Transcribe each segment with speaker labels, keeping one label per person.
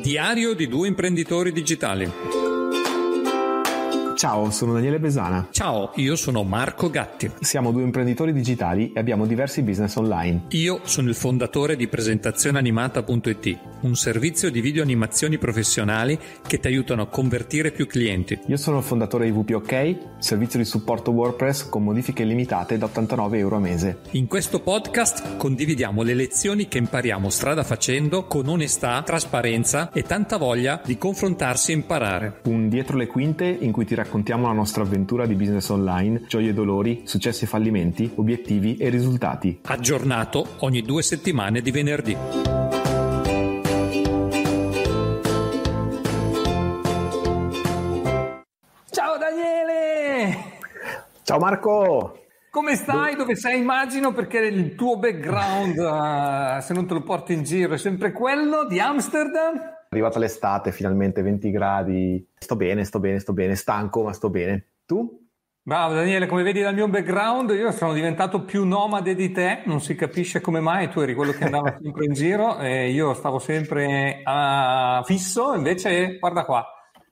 Speaker 1: Diario di due imprenditori digitali.
Speaker 2: Ciao, sono Daniele Besana. Ciao, io sono Marco Gatti. Siamo due imprenditori digitali e abbiamo diversi business online.
Speaker 1: Io sono il fondatore di presentazioneanimata.it, un servizio di video animazioni professionali che ti aiutano a
Speaker 2: convertire più clienti. Io sono il fondatore di WPOK, servizio di supporto WordPress con modifiche limitate da 89 euro a mese.
Speaker 1: In questo podcast condividiamo le lezioni che impariamo strada facendo con onestà, trasparenza e tanta voglia di confrontarsi e imparare.
Speaker 2: Un dietro le quinte in cui ti raccontiamo raccontiamo la nostra avventura di business online, gioie e dolori, successi e fallimenti, obiettivi e risultati.
Speaker 1: Aggiornato ogni due settimane di venerdì. Ciao Daniele!
Speaker 2: Ciao Marco!
Speaker 1: Come stai? Dove sei? Immagino perché il tuo background, eh, se non te lo porti in giro, è sempre quello di Amsterdam.
Speaker 2: Arrivata l'estate, finalmente 20 gradi. Sto bene, sto bene, sto bene. Stanco, ma sto bene. Tu?
Speaker 1: Bravo Daniele, come vedi dal mio background io sono diventato più nomade di te, non si capisce come mai, tu eri quello che andava sempre in giro e io stavo sempre uh, fisso, invece guarda qua,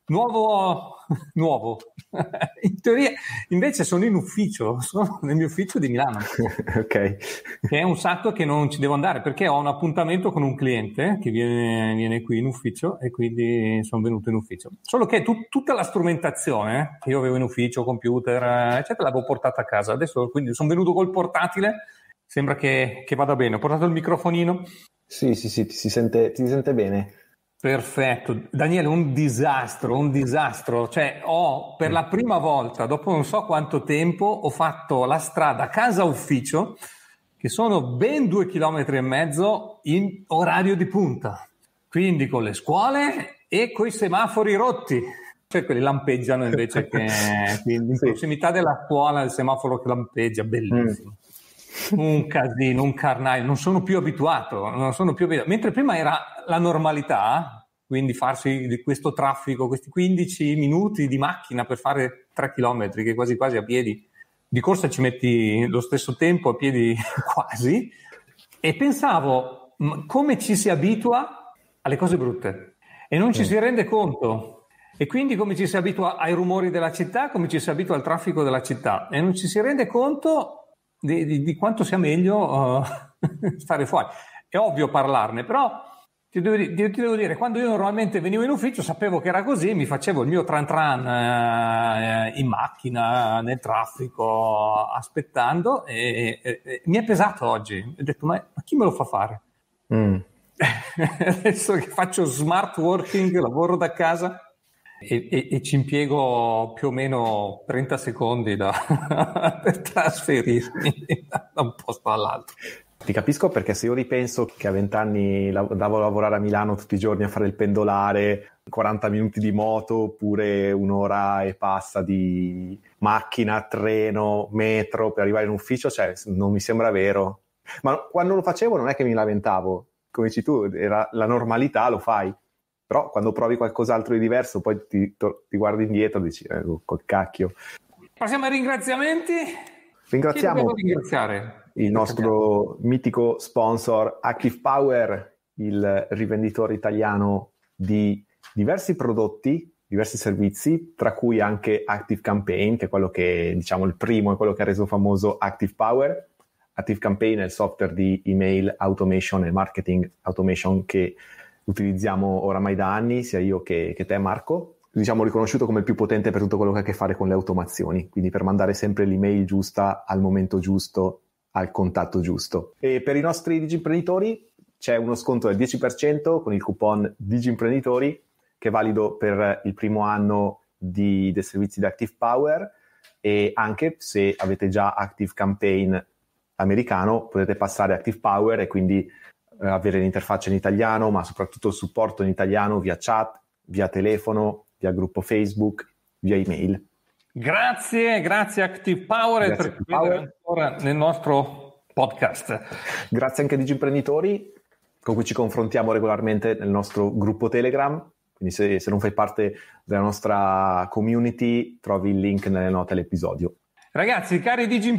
Speaker 1: nuovo nuovo. In teoria, invece, sono in ufficio, sono nel mio ufficio di Milano.
Speaker 2: ok. Che
Speaker 1: è un sacco che non ci devo andare perché ho un appuntamento con un cliente che viene, viene qui in ufficio e quindi sono venuto in ufficio. Solo che tu, tutta la strumentazione che eh, io avevo in ufficio, computer, eh, eccetera, l'avevo portata a casa. Adesso quindi sono venuto col portatile. Sembra che, che vada bene. Ho portato il microfonino.
Speaker 2: Sì, sì, sì, ti si sente, ti sente bene.
Speaker 1: Perfetto. Daniele, un disastro, un disastro. Cioè, ho per mm. la prima volta, dopo non so quanto tempo, ho fatto la strada casa-ufficio, che sono ben due chilometri e mezzo in orario di punta. Quindi con le scuole e con i semafori rotti. Cioè, quelli lampeggiano invece che in prossimità della scuola, il semaforo che lampeggia, bellissimo. Mm un casino, un carnaio, non sono più abituato, non sono più abituato. Mentre prima era la normalità, quindi farsi di questo traffico, questi 15 minuti di macchina per fare 3 km, che quasi quasi a piedi di corsa ci metti lo stesso tempo, a piedi quasi, e pensavo come ci si abitua alle cose brutte e non ci mm. si rende conto. E quindi come ci si abitua ai rumori della città, come ci si abitua al traffico della città e non ci si rende conto di, di, di quanto sia meglio uh, stare fuori. È ovvio parlarne, però ti devo, ti devo, dire, quando io normalmente venivo in ufficio sapevo che era così, mi facevo il mio tran tran eh, in macchina, nel traffico, aspettando e, e, e mi è pesato oggi. Ho detto, ma, ma chi me lo fa fare? Mm. Adesso che faccio smart working, lavoro da casa e, e ci impiego più o meno 30 secondi da, per trasferirmi da un posto all'altro.
Speaker 2: Ti capisco perché se io ripenso che a vent'anni andavo a lavorare a Milano tutti i giorni a fare il pendolare, 40 minuti di moto oppure un'ora e passa di macchina, treno, metro per arrivare in ufficio, cioè non mi sembra vero. Ma quando lo facevo non è che mi lamentavo, come dici tu, era la normalità, lo fai. Però quando provi qualcos'altro di diverso, poi ti, ti guardi indietro e dici, eh, oh, col cacchio.
Speaker 1: Passiamo ai ringraziamenti.
Speaker 2: Ringraziamo. Chi ringraziare? il nostro mitico sponsor Active Power, il rivenditore italiano di diversi prodotti, diversi servizi, tra cui anche Active Campaign, che è quello che diciamo il primo è quello che ha reso famoso Active Power. Active Campaign è il software di email automation e marketing automation che utilizziamo oramai da anni, sia io che, che te Marco, diciamo, riconosciuto come il più potente per tutto quello che ha a che fare con le automazioni, quindi per mandare sempre l'email giusta al momento giusto al contatto giusto. E per i nostri digimprenditori c'è uno sconto del 10% con il coupon digimprenditori che è valido per il primo anno di, dei servizi di Active Power e anche se avete già Active Campaign americano potete passare Active Power e quindi eh, avere l'interfaccia in italiano ma soprattutto il supporto in italiano via chat, via telefono, via gruppo Facebook, via email.
Speaker 1: Grazie, grazie Active Power grazie per Power. ancora nel nostro podcast.
Speaker 2: Grazie anche a Digimprenditori con cui ci confrontiamo regolarmente nel nostro gruppo Telegram. Quindi se, se non fai parte della nostra community trovi il link nelle note all'episodio.
Speaker 1: Ragazzi, cari Digi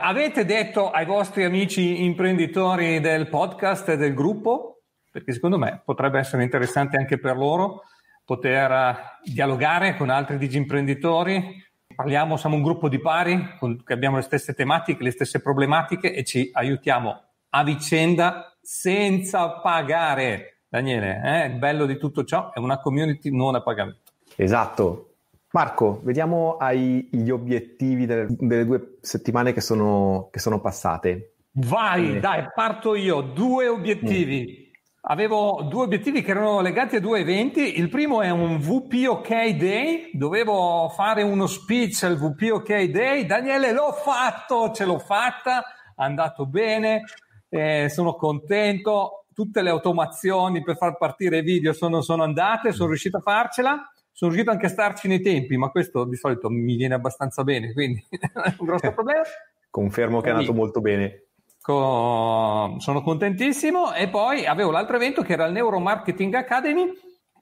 Speaker 1: avete detto ai vostri amici imprenditori del podcast e del gruppo? Perché secondo me potrebbe essere interessante anche per loro poter eh, dialogare con altri Digi Imprenditori, parliamo, siamo un gruppo di pari, con, che abbiamo le stesse tematiche, le stesse problematiche e ci aiutiamo a vicenda senza pagare. Daniele, eh, il bello di tutto ciò è una community non a pagamento.
Speaker 2: Esatto. Marco, vediamo ai, gli obiettivi delle, delle, due settimane che sono, che sono passate.
Speaker 1: Vai, eh. dai, parto io. Due obiettivi. Mm Avevo due obiettivi che erano legati a due eventi. Il primo è un VP OK Day. Dovevo fare uno speech al VP OK Day. Daniele, l'ho fatto, ce l'ho fatta, è andato bene, eh, sono contento. Tutte le automazioni per far partire i video sono, sono andate, sono riuscito a farcela. Sono riuscito anche a starci nei tempi, ma questo di solito mi viene abbastanza bene, quindi è un grosso eh, problema.
Speaker 2: Confermo che è andato molto bene.
Speaker 1: Ecco, sono contentissimo. E poi avevo l'altro evento che era il Neuromarketing Academy,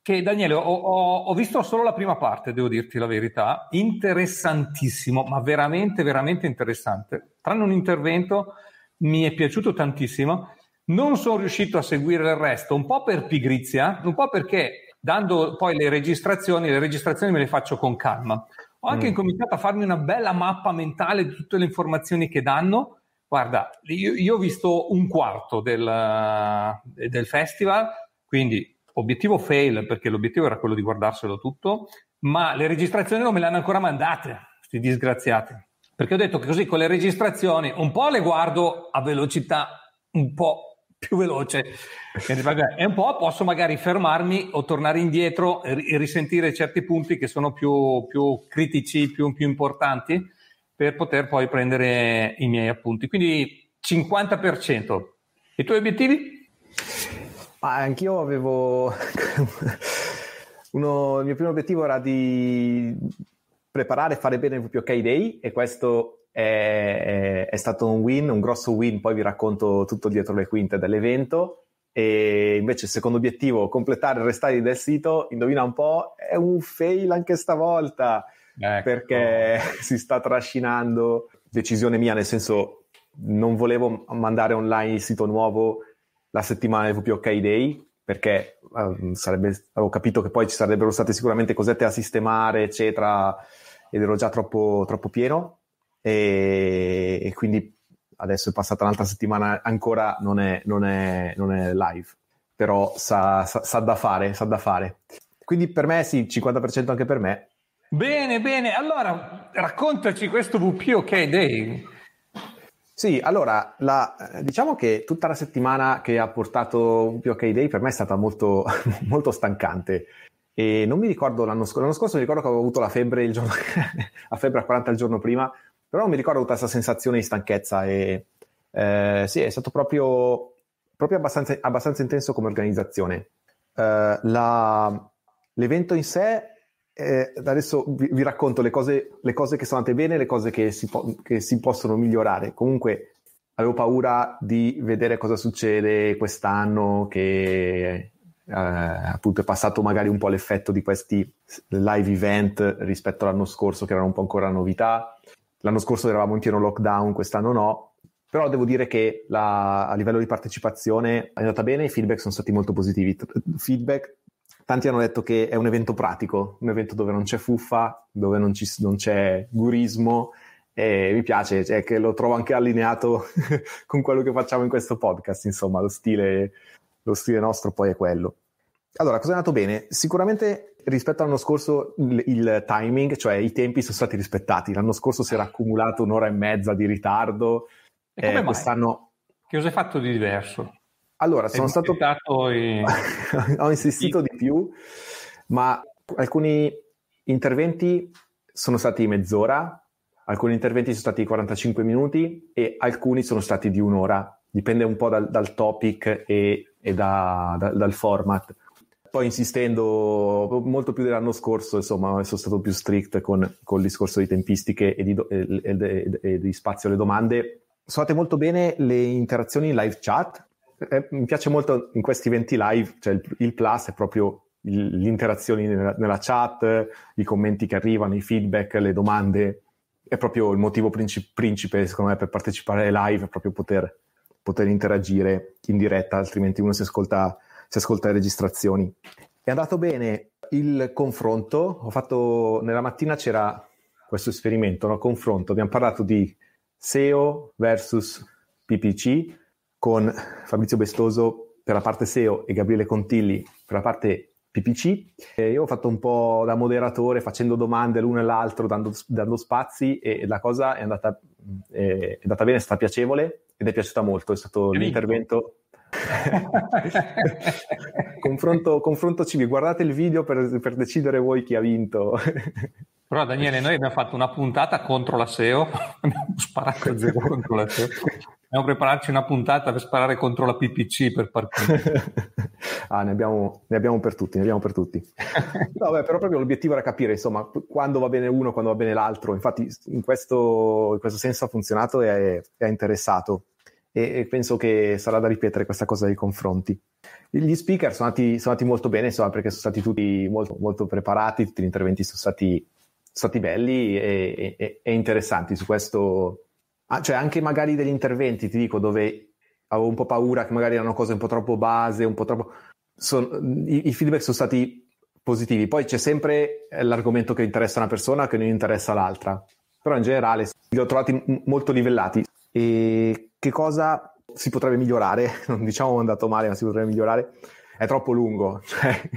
Speaker 1: che Daniele, ho, ho, ho visto solo la prima parte, devo dirti la verità, interessantissimo, ma veramente, veramente interessante. Tranne un intervento, mi è piaciuto tantissimo. Non sono riuscito a seguire il resto, un po' per pigrizia, un po' perché dando poi le registrazioni, le registrazioni me le faccio con calma. Ho anche mm. incominciato a farmi una bella mappa mentale di tutte le informazioni che danno, Guarda, io, io, ho visto un quarto del, del festival, quindi obiettivo fail, perché l'obiettivo era quello di guardarselo tutto, ma le registrazioni non me le hanno ancora mandate, questi disgraziati. Perché ho detto che così con le registrazioni un po' le guardo a velocità un po' più veloce e un po' posso magari fermarmi o tornare indietro e risentire certi punti che sono più, più critici, più, più importanti per poter poi prendere i miei appunti. Quindi 50%. I tuoi obiettivi?
Speaker 2: Ah, anch'io avevo... Uno, il mio primo obiettivo era di preparare e fare bene il proprio k Day e questo è, è, è, stato un win, un grosso win, poi vi racconto tutto dietro le quinte dell'evento. E invece il secondo obiettivo, completare il restyling del sito, indovina un po', è un fail anche stavolta ecco. perché si sta trascinando. Decisione mia, nel senso non volevo mandare online il sito nuovo la settimana del WPOK Day, perché um, sarebbe, avevo capito che poi ci sarebbero state sicuramente cosette da sistemare, eccetera, ed ero già troppo, troppo pieno. E, e, quindi adesso è passata un'altra settimana, ancora non è, non è, non è live, però sa, sa, sa da fare, sa da fare. Quindi per me sì, 50% anche per me, Bene, bene. Allora, raccontaci questo OK Day. Sì, allora, la, diciamo che tutta la settimana che ha portato OK Day per me è stata molto, molto stancante. E non mi ricordo l'anno scorso, l'anno scorso mi ricordo che avevo avuto la febbre, giorno, la febbre a 40 il giorno prima, però non mi ricordo tutta questa sensazione di stanchezza e eh, sì, è stato proprio, proprio abbastanza, abbastanza intenso come organizzazione. Eh, la, l'evento in sé eh, adesso vi, vi racconto le cose, le cose, che sono andate bene e le cose che si, po- che si, possono migliorare. Comunque avevo paura di vedere cosa succede quest'anno, che eh, appunto è passato magari un po' l'effetto di questi live event rispetto all'anno scorso, che erano un po' ancora novità. L'anno scorso eravamo in pieno lockdown, quest'anno no. Però devo dire che la, a livello di partecipazione è andata bene, i feedback sono stati molto positivi. Feedback tanti hanno detto che è un evento pratico, un evento dove non c'è fuffa, dove non, ci, non c'è gurismo e mi piace, cioè che lo trovo anche allineato con quello che facciamo in questo podcast, insomma, lo stile, lo stile nostro poi è quello. Allora, cosa è andato bene? Sicuramente rispetto all'anno scorso il, il, timing, cioè i tempi sono stati rispettati. L'anno scorso si era accumulato un'ora e mezza di ritardo. E come eh, quest'anno...
Speaker 1: Che cosa hai fatto di diverso? Allora, sono stato...
Speaker 2: E... ho insistito di più, ma alcuni interventi sono stati mezz'ora, alcuni interventi sono stati 45 minuti e alcuni sono stati di un'ora. Dipende un po' dal, dal topic e, e da, da, dal format. Poi insistendo molto più dell'anno scorso, insomma, sono stato più strict con, con il discorso di tempistiche e di, e, e di spazio alle domande. Sono andate molto bene le interazioni in live chat, eh, mi piace molto in questi 20 live, cioè il, il plus è proprio l'interazione nella, nella, chat, i commenti che arrivano, i feedback, le domande. È proprio il motivo principe, principe secondo me, per partecipare ai live, è proprio poter, poter interagire in diretta, altrimenti uno si ascolta, si ascolta le registrazioni. È andato bene il confronto. Ho fatto nella mattina c'era questo esperimento, no? confronto. Abbiamo parlato di SEO versus PPC con Fabrizio Bestoso per la parte SEO e Gabriele Contilli per la parte PPC. E io ho fatto un po' da moderatore facendo domande l'uno e l'altro, dando, dando spazi e la cosa è andata, è, è andata bene, è stata piacevole ed è piaciuta molto. È stato Amico. l'intervento. confronto, confronto civico, guardate il video per, per decidere voi chi ha vinto.
Speaker 1: Però Daniele, noi abbiamo fatto una puntata contro la SEO, abbiamo sparato zero contro la SEO dobbiamo prepararci una puntata per sparare contro la PPC per partire.
Speaker 2: ah, ne abbiamo, ne abbiamo, per tutti, ne abbiamo per tutti. no, beh, però proprio l'obiettivo era capire, insomma, quando va bene uno, quando va bene l'altro. Infatti, in questo, in questo senso ha funzionato e ha interessato. E, e, penso che sarà da ripetere questa cosa dei confronti. Gli speaker sono andati, sono andati molto bene, insomma, perché sono stati tutti molto, molto preparati, tutti gli interventi sono stati, stati belli e, e, e interessanti. Su questo Ah, cioè anche magari degli interventi, ti dico, dove avevo un po' paura che magari erano cose un po' troppo base, un po' troppo... Son, i, i, feedback sono stati positivi. Poi c'è sempre eh, l'argomento che interessa una persona che non interessa l'altra. Però in generale li ho trovati m- molto livellati. E che cosa si potrebbe migliorare? Non diciamo è andato male, ma si potrebbe migliorare. È troppo lungo. Cioè,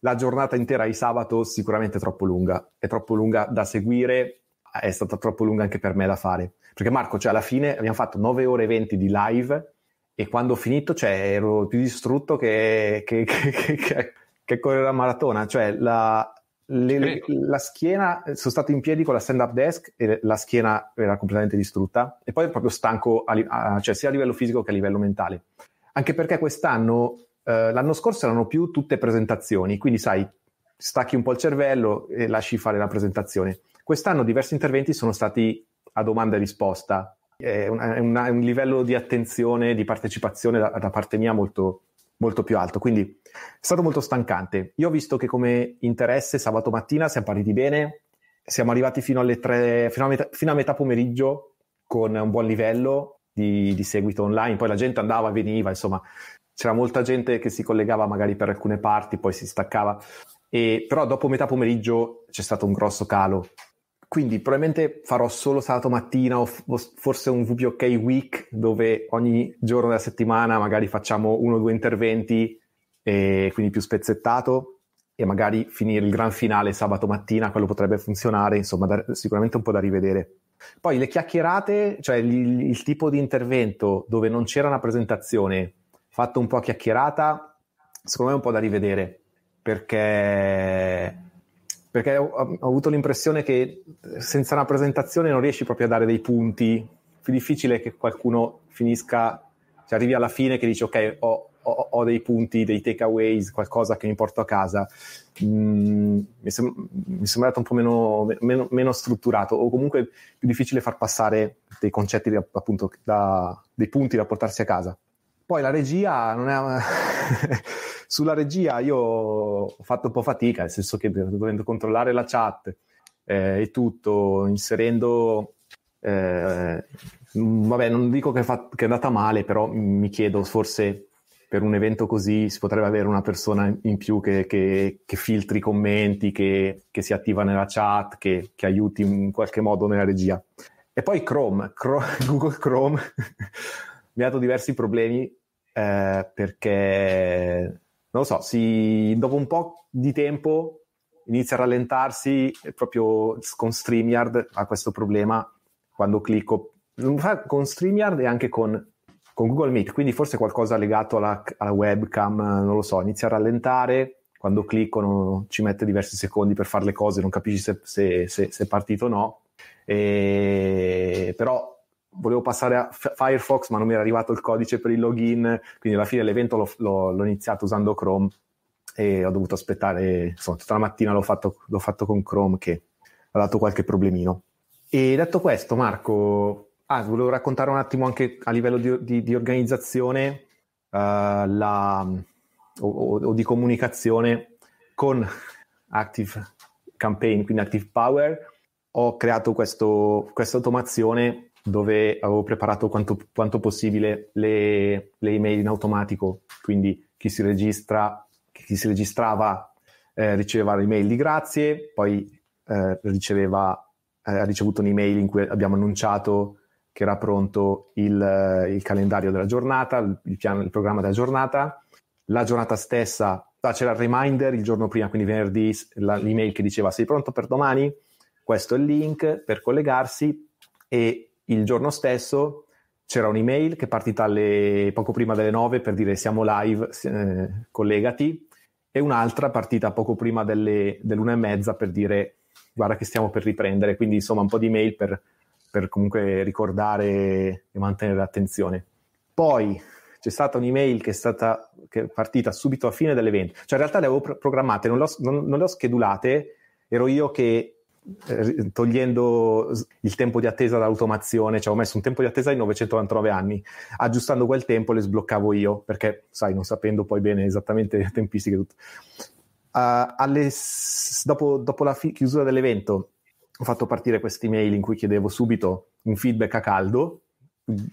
Speaker 2: la giornata intera di sabato sicuramente è troppo lunga. È troppo lunga da seguire è stata troppo lunga anche per me da fare. Perché Marco, cioè alla fine abbiamo fatto 9 ore e 20 di live e quando ho finito cioè, ero più distrutto che, che, che, che correre la maratona. Cioè la, le, la, schiena, sono stato in piedi con la stand up desk e la schiena era completamente distrutta e poi ero proprio stanco a, a, cioè, sia a livello fisico che a livello mentale. Anche perché quest'anno, eh, l'anno scorso erano più tutte presentazioni, quindi sai, stacchi un po' il cervello e lasci fare la presentazione. Quest'anno diversi interventi sono stati a domanda e risposta. È un, è un, è un livello di attenzione, di partecipazione da, da parte mia molto, molto più alto. Quindi è stato molto stancante. Io ho visto che come interesse sabato mattina siamo partiti bene, siamo arrivati fino alle tre, fino a metà, fino a metà pomeriggio con un buon livello di, di, seguito online. Poi la gente andava, veniva, insomma, c'era molta gente che si collegava magari per alcune parti, poi si staccava. E, però dopo metà pomeriggio c'è stato un grosso calo quindi probabilmente farò solo sabato mattina o forse un VPOK week dove ogni giorno della settimana magari facciamo uno o due interventi e quindi più spezzettato e magari finire il gran finale sabato mattina, quello potrebbe funzionare, insomma da, sicuramente un po' da rivedere. Poi le chiacchierate, cioè il, il tipo di intervento dove non c'era una presentazione fatto un po' a chiacchierata, secondo me è un po' da rivedere perché perché ho, ho avuto l'impressione che senza una presentazione non riesci proprio a dare dei punti. Più difficile che qualcuno finisca, cioè arrivi alla fine che dici ok, ho, ho, ho dei punti, dei takeaways, qualcosa che mi porto a casa. Mm, mi, è sembrato un po' meno, meno, meno, strutturato o comunque più difficile far passare dei concetti appunto da, dei punti da portarsi a casa. Poi la regia non è... Sulla regia io ho fatto un po' fatica, nel senso che dovendo controllare la chat eh, e tutto, inserendo... Eh, mm, vabbè, non dico che, fa- che è andata male, però mi chiedo forse per un evento così si potrebbe avere una persona in più che, che, che filtri i commenti, che, che, si attiva nella chat, che, aiuti in qualche modo nella regia. E poi Chrome, Chrome Google Chrome mi ha dato diversi problemi eh, perché, non lo so, si, dopo un po' di tempo inizia a rallentarsi, proprio con StreamYard ha questo problema quando clicco, con StreamYard e anche con, con Google Meet, quindi forse qualcosa legato alla, alla webcam, non lo so, inizia a rallentare, quando clicco non, ci mette diversi secondi per fare le cose, non capisci se, se, se, se è partito o no, e, però volevo passare a F- Firefox ma non mi era arrivato il codice per il login, quindi alla fine l'evento l'ho, l'ho, l'ho iniziato usando Chrome e ho dovuto aspettare, insomma, tutta la mattina l'ho fatto, l'ho fatto con Chrome che ha dato qualche problemino. E detto questo, Marco, ah, volevo raccontare un attimo anche a livello di, di, di organizzazione uh, la, o, o, o, di comunicazione con Active Campaign, quindi Active Power. Ho creato questa automazione dove avevo preparato quanto, quanto possibile le, le, email in automatico, quindi chi si, registra, chi si registrava eh, riceveva l'email di grazie, poi eh, riceveva, eh, ha ricevuto un'email in cui abbiamo annunciato che era pronto il, il calendario della giornata, il, piano, il programma della giornata, la giornata stessa, ah, c'era il reminder il giorno prima, quindi venerdì, la, l'email che diceva sei pronto per domani, questo è il link per collegarsi e il giorno stesso c'era un'email che è partita alle, poco prima delle 9 per dire siamo live, eh, collegati, e un'altra partita poco prima delle, dell'una e mezza per dire guarda che stiamo per riprendere, quindi insomma un po' di mail per, per comunque ricordare e mantenere l'attenzione. Poi c'è stata un'email che è, stata, che è partita subito a fine dell'evento, cioè in realtà le avevo programmate, non, non le ho schedulate, ero io che eh, togliendo il tempo di attesa dall'automazione, cioè ho messo un tempo di attesa di 999 anni, aggiustando quel tempo le sbloccavo io, perché sai, non sapendo poi bene esattamente le tempistiche. Tutto. Uh, alle, dopo, dopo, la fi- chiusura dell'evento ho fatto partire questi mail in cui chiedevo subito un feedback a caldo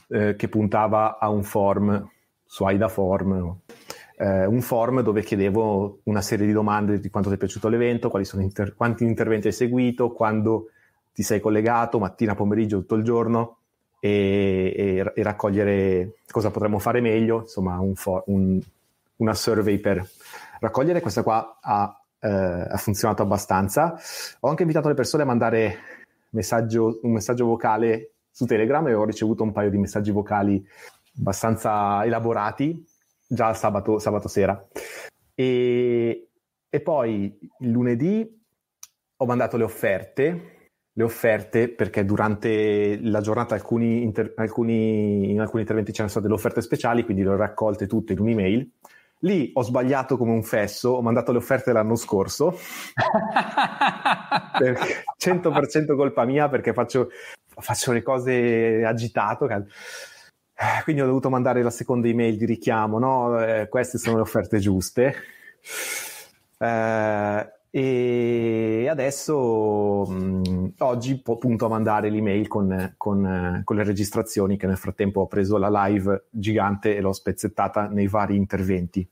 Speaker 2: eh, che puntava a un form su AIDA Form eh, un form dove chiedevo una serie di domande di quanto ti è piaciuto l'evento, inter- quanti interventi hai seguito, quando ti sei collegato, mattina, pomeriggio, tutto il giorno, e, e, e raccogliere cosa potremmo fare meglio, insomma un for- un, una survey per raccogliere. Questa qua ha, eh, ha, funzionato abbastanza. Ho anche invitato le persone a mandare messaggio, un messaggio vocale su Telegram e ho ricevuto un paio di messaggi vocali abbastanza elaborati già sabato, sabato sera. E, e poi il lunedì ho mandato le offerte, le offerte perché durante la giornata alcuni inter- alcuni, in alcuni interventi c'erano state delle offerte speciali, quindi le ho raccolte tutte in un'email. Lì ho sbagliato come un fesso, ho mandato le offerte l'anno scorso, 100% colpa mia perché faccio, faccio le cose agitato. Cal- eh, quindi ho dovuto mandare la seconda email di richiamo, no? Eh, queste sono le offerte giuste. Eh, e adesso mh, mm, oggi po- punto a mandare l'email con, con, con, le registrazioni che nel frattempo ho preso la live gigante e l'ho spezzettata nei vari interventi.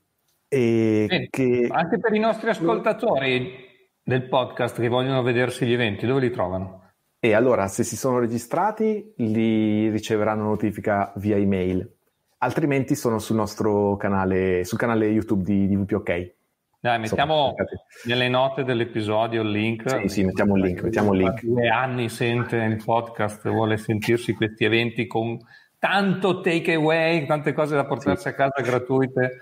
Speaker 2: Bene,
Speaker 1: che... Anche per i nostri ascoltatori del podcast che vogliono vedersi gli eventi, dove li trovano?
Speaker 2: E allora, se si sono registrati, li riceveranno notifica via email. Altrimenti sono sul nostro canale, sul canale YouTube di, di VPOK. Dai, mettiamo nelle note dell'episodio il link. Sì, sì, mettiamo il link. Mettiamo il link.
Speaker 1: Due anni sente il podcast, vuole sentirsi questi
Speaker 2: eventi con tanto takeaway, tante cose da portarsi sì. a casa gratuite.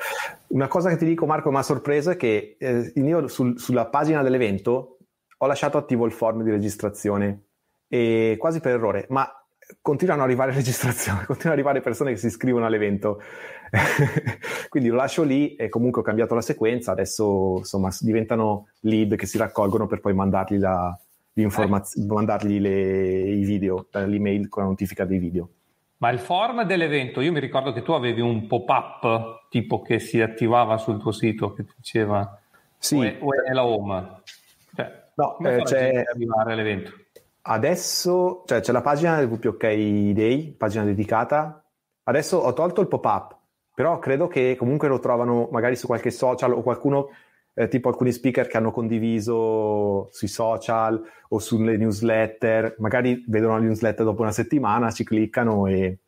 Speaker 2: Una cosa che ti dico, Marco, ma sorpresa è che eh, io sul, sulla pagina dell'evento ho lasciato attivo il form di registrazione e quasi per errore, ma continuano ad arrivare registrazioni, continuano ad arrivare persone che si iscrivono all'evento. Quindi lo lascio lì e comunque ho cambiato la sequenza, adesso insomma diventano lead che si raccolgono per poi mandargli, la, informaz- eh. mandargli le, i video, eh, l'email con la notifica dei video.
Speaker 1: Ma il form dell'evento, io mi ricordo che tu avevi un pop-up tipo che si
Speaker 2: attivava sul tuo sito che diceva sì. o è, o è la home. Cioè, no, eh, c'è... arrivare all'evento? Adesso, cioè c'è la pagina del WPOK Day, pagina dedicata. Adesso ho tolto il pop-up, però credo che comunque lo trovano magari su qualche social o qualcuno, eh, tipo alcuni speaker che hanno condiviso sui social o sulle newsletter. Magari vedono la newsletter dopo una settimana, ci cliccano e, e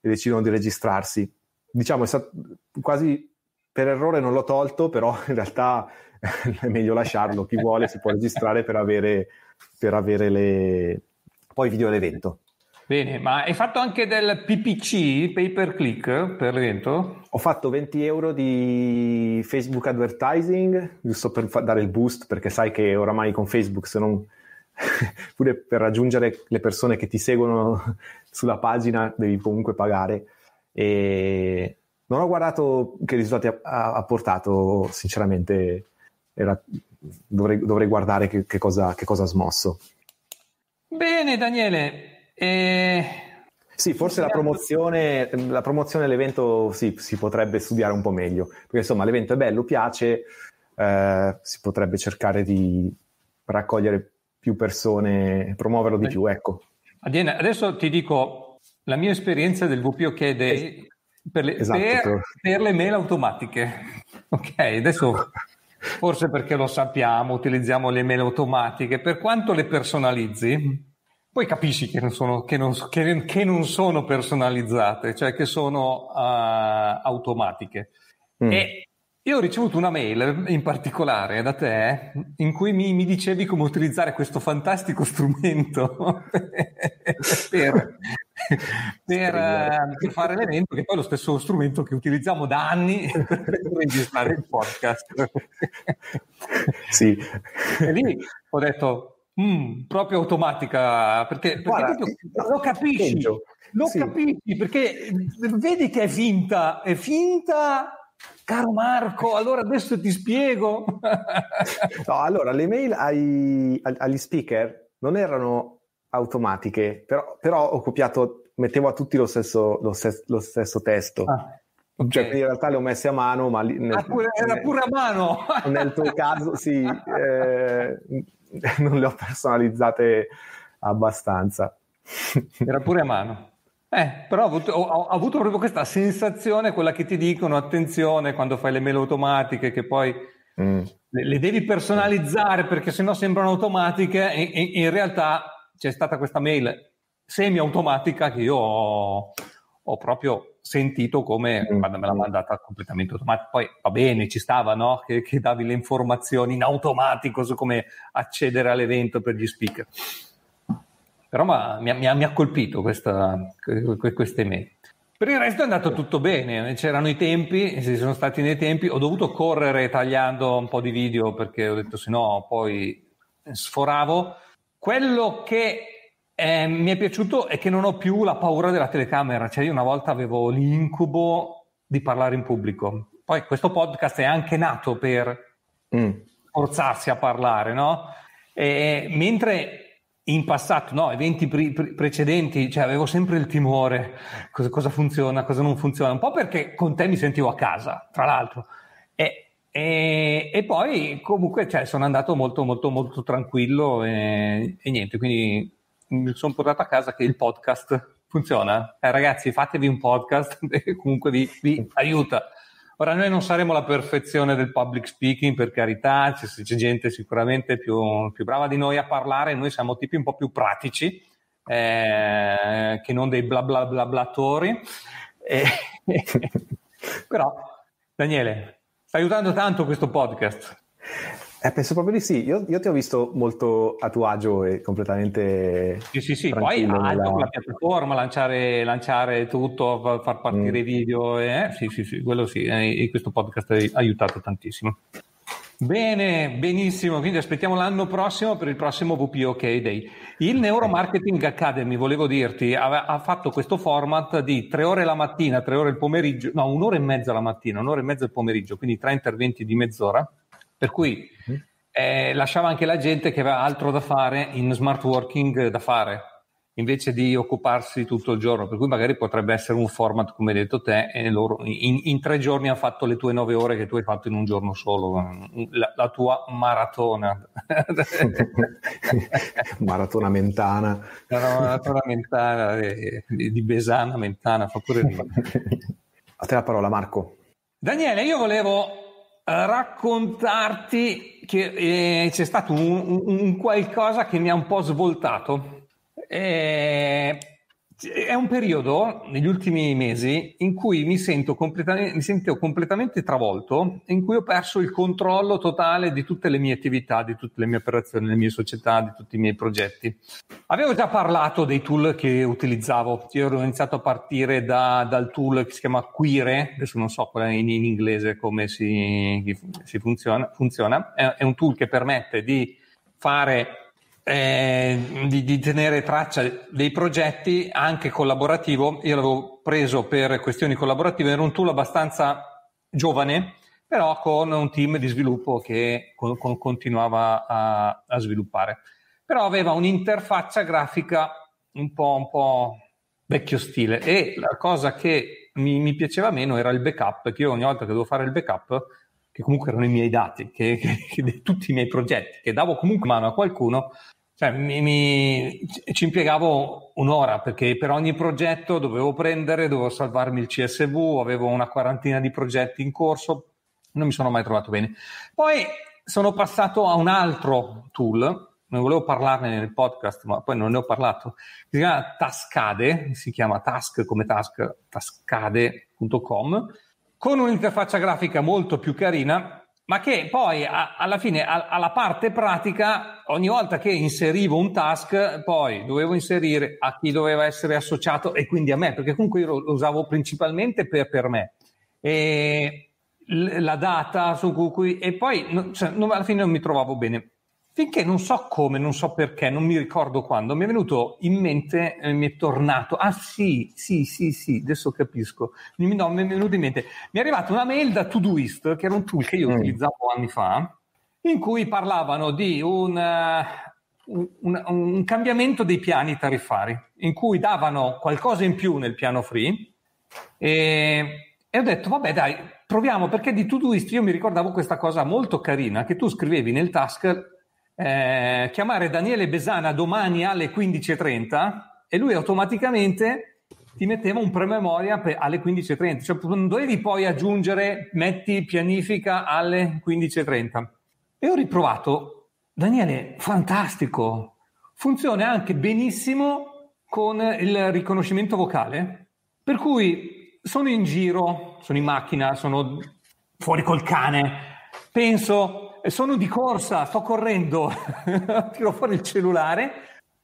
Speaker 2: decidono di registrarsi. Diciamo, è stato quasi per errore non l'ho tolto, però in realtà è meglio lasciarlo. Chi vuole si può registrare per avere per avere le... poi video all'evento.
Speaker 1: Bene, ma hai fatto anche del PPC, pay per click, per l'evento?
Speaker 2: Ho fatto 20 euro di Facebook advertising, giusto per dare il boost, perché sai che oramai con Facebook, se non pure per raggiungere le persone che ti seguono sulla pagina, devi comunque pagare. E non ho guardato che risultati ha, ha portato, sinceramente, era dovrei, dovrei guardare che, che, cosa, che, cosa, ha smosso. Bene, Daniele. Eh... Sì, forse la promozione, la promozione dell'evento sì, si potrebbe studiare un po' meglio, perché insomma l'evento è bello, piace, eh, si potrebbe cercare di raccogliere più persone, promuoverlo di Beh. più, ecco.
Speaker 1: Adriana, adesso ti dico la mia esperienza del WPOK Day è per le, esatto. per, per le mail automatiche. ok, adesso Forse perché lo sappiamo, utilizziamo le mail automatiche, per quanto le personalizzi, poi capisci che non sono, che non, che, che non sono personalizzate, cioè che sono uh, automatiche. Mm. E io ho ricevuto una mail in particolare da te in cui mi, mi dicevi come utilizzare questo fantastico strumento per, per, ehm, per, fare l'evento, che poi è lo stesso strumento che utilizziamo da anni per registrare il
Speaker 2: podcast. sì.
Speaker 1: E lì ho detto, Mm, proprio automatica perché, perché Guarda, eh, lo capisci lo sì. capisci perché ehm, vedi che è finta è finta caro Marco allora adesso ti spiego
Speaker 2: no, allora le mail ai, agli speaker non erano automatiche, però, però ho copiato, mettevo a tutti lo stesso, lo stesso, lo stesso testo. Ah, okay. Cioè, in realtà le ho messe a mano, ma lì, nel, ah, pure, era pure a mano. Nel tuo caso, sì, eh, non le ho personalizzate abbastanza. Era pure a mano.
Speaker 1: Eh, però ho avuto, ho, ho avuto, proprio questa sensazione, quella che ti dicono, attenzione quando fai le mail automatiche, che poi mm. le, le, devi personalizzare perché sennò sembrano automatiche e, e in realtà c'è stata questa mail semi-automatica che io ho, ho proprio sentito come quando mm. me l'ha mandata completamente automatica. Poi va bene, ci stava, no? Che, che davi le informazioni in automatico su come accedere all'evento per gli speaker. Però ma, mi, mi, mi, ha colpito questa, queste mail. Per il resto è andato tutto bene, c'erano i tempi, si sono stati nei tempi, ho dovuto correre tagliando un po' di video perché ho detto se no poi sforavo quello che eh, mi è piaciuto è che non ho più la paura della telecamera, cioè io una volta avevo l'incubo di parlare in pubblico, poi questo podcast è anche nato per mm. forzarsi a parlare, no? E, mentre in passato, no, eventi pre- pre- precedenti, cioè avevo sempre il timore, cosa, cosa funziona, cosa non funziona, un po' perché con te mi sentivo a casa, tra l'altro, e, e poi comunque cioè, sono andato molto molto molto tranquillo e, e niente, quindi mi sono portato a casa che il podcast funziona. Eh, ragazzi, fatevi un podcast che comunque vi, vi, aiuta. Ora noi non saremo la perfezione del public speaking, per carità, c'è, c'è gente sicuramente più, più, brava di noi a parlare, noi siamo tipi un po' più pratici eh, che non dei bla bla bla blatori. Eh, però, Daniele, Sta aiutando tanto questo podcast.
Speaker 2: Eh, penso proprio di sì. Io, io, ti ho visto molto a tuo agio e completamente. Sì, sì, sì. Poi nella... la
Speaker 1: piattaforma, lanciare, lanciare, tutto, far partire mm. i mm. video. Eh? Sì, sì, sì, quello sì. Eh, e questo podcast ha aiutato tantissimo. Bene, benissimo, quindi aspettiamo l'anno prossimo per il prossimo VPOK Day. Il Neuromarketing Academy, volevo dirti, ha, ha, fatto questo format di tre ore la mattina, tre ore il pomeriggio, no, un'ora e mezza la mattina, un'ora e mezza il pomeriggio, quindi tre interventi di mezz'ora, per cui mm-hmm. eh, lasciava anche la gente che aveva altro da fare in smart working da fare, invece di occuparsi tutto il giorno, per cui magari potrebbe essere un format, come hai detto te, e loro in, in tre giorni hanno fatto le tue nove ore
Speaker 2: che tu hai fatto in un giorno solo,
Speaker 1: la, la tua maratona.
Speaker 2: maratona mentana.
Speaker 1: La maratona mentana, eh, eh di Besana mentana,
Speaker 2: fa pure A te la parola Marco.
Speaker 1: Daniele, io volevo eh, raccontarti che eh, c'è stato un, un, un, qualcosa che mi ha un po' svoltato eh, è un periodo, negli ultimi mesi, in cui mi, sento completam- mi sento completamente travolto, in cui ho perso il controllo totale di tutte le mie attività, di tutte le mie operazioni, le mie società, di tutti i miei progetti. Avevo già parlato dei tool che utilizzavo, io ero iniziato a partire da, dal tool che si chiama Quire, adesso non so in, in inglese come si, si funziona, funziona. È, è un tool che permette di fare eh, di, di, tenere traccia dei progetti anche collaborativo. Io l'avevo preso per questioni collaborative, era un tool abbastanza giovane, però con un team di sviluppo che con, con, continuava a, a, sviluppare. Però aveva un'interfaccia grafica un po', un po vecchio stile e la cosa che mi, mi piaceva meno era il backup, perché io ogni volta che devo fare il backup che comunque erano i miei dati, che, che, che, tutti i miei progetti, che davo comunque mano a qualcuno, cioè mi, mi, ci impiegavo un'ora perché per ogni progetto dovevo prendere, dovevo salvarmi il CSV, avevo una quarantina di progetti in corso, non mi sono mai trovato bene. Poi sono passato a un altro tool, non volevo parlarne nel podcast, ma poi non ne ho parlato, si chiama Tascade, si chiama Task come Task, tascade.com con un'interfaccia grafica molto più carina, ma che poi a, alla fine, a, alla parte pratica, ogni volta che inserivo un task, poi dovevo inserire a chi doveva essere associato e quindi a me, perché comunque io lo, usavo principalmente per, per me. E la data su cui e poi cioè, alla fine non mi trovavo bene Finché non so come, non so perché, non mi ricordo quando, mi è venuto in mente, eh, mi è tornato, ah sì, sì, sì, sì, adesso capisco, mi, no, mi è venuto in mente, mi è arrivata una mail da Todoist, che era un tool che io mm. utilizzavo anni fa, in cui parlavano di un, eh, un, un, cambiamento dei piani tariffari, in cui davano qualcosa in più nel piano free e, e ho detto vabbè dai proviamo perché di Todoist io mi ricordavo questa cosa molto carina che tu scrivevi nel task eh, chiamare Daniele Besana domani alle 15.30 e lui automaticamente ti metteva un prememoria per, alle 15.30, cioè non dovevi poi aggiungere metti pianifica alle 15.30. E ho riprovato, Daniele, fantastico, funziona anche benissimo con il riconoscimento vocale, per cui sono in giro, sono in macchina, sono fuori col cane, penso sono di corsa, sto correndo, tiro fuori il cellulare,